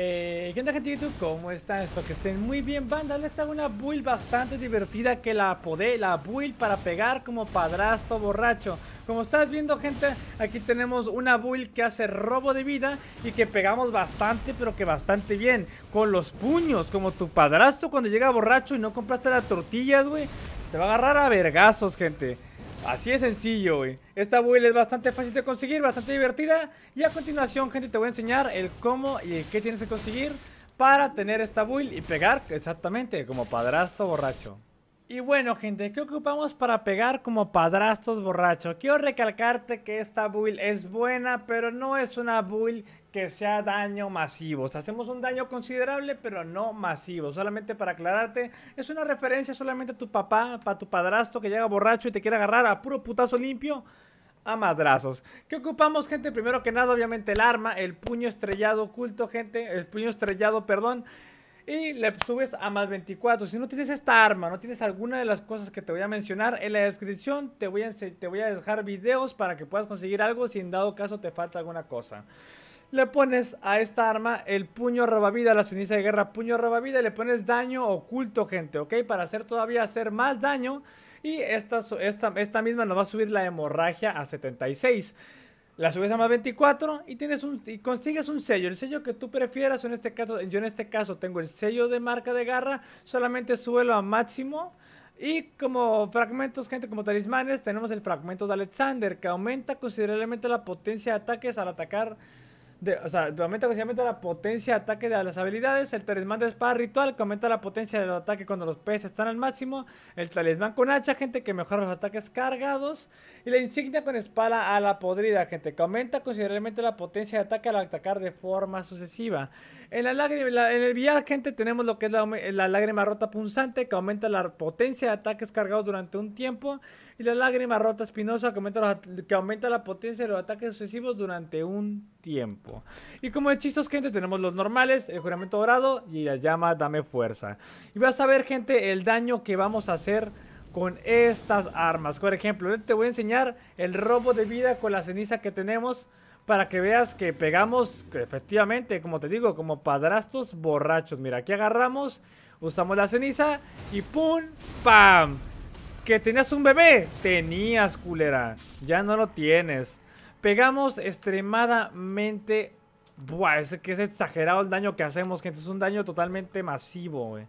Eh, ¿Qué onda gente de YouTube? ¿Cómo están? Espero que estén muy bien, banda. le está una build bastante divertida que la apodé, la build para pegar como padrastro borracho. Como estás viendo gente, aquí tenemos una build que hace robo de vida y que pegamos bastante, pero que bastante bien. Con los puños, como tu padrasto cuando llega borracho y no compraste las tortillas, güey. Te va a agarrar a vergazos, gente. Así es sencillo, Esta build es bastante fácil de conseguir, bastante divertida. Y a continuación, gente, te voy a enseñar el cómo y qué tienes que conseguir para tener esta build y pegar exactamente como padrastro borracho. Y bueno, gente, ¿qué ocupamos para pegar como padrastos borrachos? Quiero recalcarte que esta build es buena, pero no es una build que sea daño masivo. hacemos un daño considerable, pero no masivo. Solamente para aclararte, es una referencia solamente a tu papá, para tu padrastro que llega borracho y te quiere agarrar a puro putazo limpio a madrazos. ¿Qué ocupamos, gente? Primero que nada, obviamente, el arma, el puño estrellado oculto, gente. El puño estrellado, perdón y le subes a más 24. Si no tienes esta arma, no tienes alguna de las cosas que te voy a mencionar, en la descripción te voy a, te voy a dejar videos para que puedas conseguir algo si en dado caso te falta alguna cosa. Le pones a esta arma el puño robavida, la ceniza de guerra puño robavida y le pones daño oculto, gente, ¿ok? Para hacer todavía hacer más daño y esta, esta, esta misma nos va a subir la hemorragia a 76 la subes a más 24 y tienes un y consigues un sello, el sello que tú prefieras, en este caso, yo en este caso tengo el sello de marca de garra, solamente suelo a máximo y como fragmentos, gente, como talismanes, tenemos el fragmento de Alexander que aumenta considerablemente la potencia de ataques al atacar o sea, aumenta considerablemente la potencia de ataque de las habilidades. El talismán de espada ritual que aumenta la potencia del ataque cuando los peces están al máximo. El talismán con hacha, gente, que mejora los ataques cargados. Y la insignia con espada a la podrida, gente, que aumenta considerablemente la potencia de ataque al atacar de forma sucesiva. En, la lágrima, en el vial, gente, tenemos lo que es la, lágrima rota punzante, que aumenta la potencia de ataques cargados durante un tiempo. Y la lágrima rota espinosa, que que aumenta la potencia de los ataques sucesivos durante un tiempo. Y como hechizos, gente, tenemos los normales, el juramento dorado y la llama dame fuerza. Y vas a ver, gente, el daño que vamos a hacer con estas armas. Por ejemplo, te voy a enseñar el robo de vida con la ceniza que tenemos para que veas que pegamos efectivamente, como te digo, como padrastos borrachos. Mira, aquí agarramos, usamos la ceniza y ¡pum! ¡Pam! Que tenías un bebé, tenías culera, ya no lo tienes. Pegamos extremadamente... Buah, es que es exagerado el daño que hacemos, gente. Es un daño totalmente masivo, güey.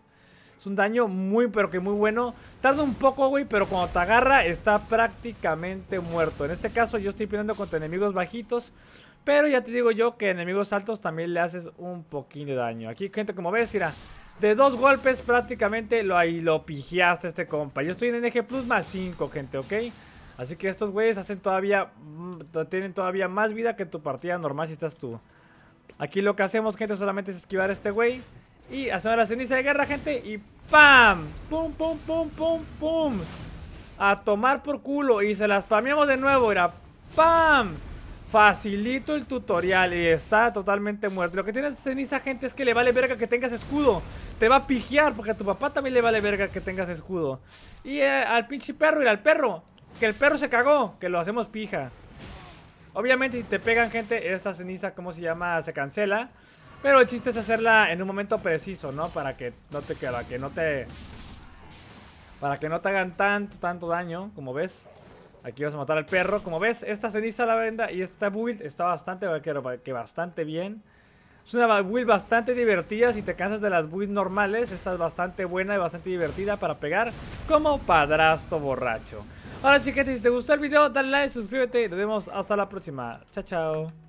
Es un daño muy, pero que muy bueno. Tarda un poco, güey, pero cuando te agarra está prácticamente muerto. En este caso yo estoy peleando contra enemigos bajitos. Pero ya te digo yo que enemigos altos también le haces un poquín de daño. Aquí, gente, como ves, mira, de dos golpes prácticamente lo, ahí lo pijeaste este compa. Yo estoy en eje Plus más 5, gente, ¿ok? Así que estos güeyes hacen todavía, mm, tienen todavía más vida que tu partida normal si estás tú. Aquí lo que hacemos, gente, solamente es esquivar a este güey. Y hacemos la ceniza de guerra, gente. Y ¡pam! ¡Pum, pum, pum, pum, pum! A tomar por culo. Y se las spameamos de nuevo. Era ¡pam! Facilito el tutorial y está totalmente muerto. Lo que tiene ceniza, gente, es que le vale verga que tengas escudo. Te va a pijear porque a tu papá también le vale verga que tengas escudo. Y eh, al pinche perro, y al perro. Que el perro se cagó, que lo hacemos pija. Obviamente si te pegan gente, esta ceniza, ¿cómo se llama? Se cancela. Pero el chiste es hacerla en un momento preciso, ¿no? Para que no te, para que no te, para que no te hagan tanto, tanto daño, como ves. Aquí vas a matar al perro. Como ves, esta ceniza la venda y esta build está bastante que bastante bien. Es una build bastante divertida. Si te cansas de las builds normales, esta es bastante buena y bastante divertida para pegar como padrasto borracho. Ahora sí, gente, si te gustó el video, dale like, suscríbete y nos vemos hasta la próxima. Chao, chao.